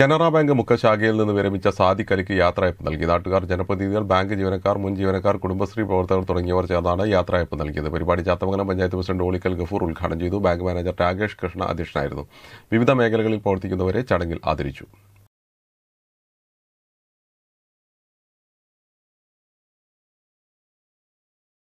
Canara bank മുഖശാഖയിൽ നിന്ന് വിരമിച്ച സാദിഖ് അലിക്ക് യാത്രയപ്പ് നൽകി നാട്ടുകാർ ജനപ്രതിനിധികൾ ബാങ്ക് ജീവനക്കാർ മുൻ ജീവനക്കാർ കുടുംബശ്രീ പ്രവർത്തകർ തുടങ്ങിയവർ ചേർന്നാണ് യാത്രയപ്പ് നൽകിയത് പരിപാടി ചാത്തമംഗലം പഞ്ചായത്ത് പ്രസിഡന്റ് ഓളിക്കൽ ഗഫൂർ ഉദ്ഘാടനം ചെയ്തു ബാങ്ക് മാനേജർ രാകേഷ് കൃഷ്ണ അധ്യക്ഷനായിരുന്നു വിവിധ മേഖലകളിൽ പ്രവർത്തിക്കുന്നവരെ ചടങ്ങിൽ ആദരിച്ചു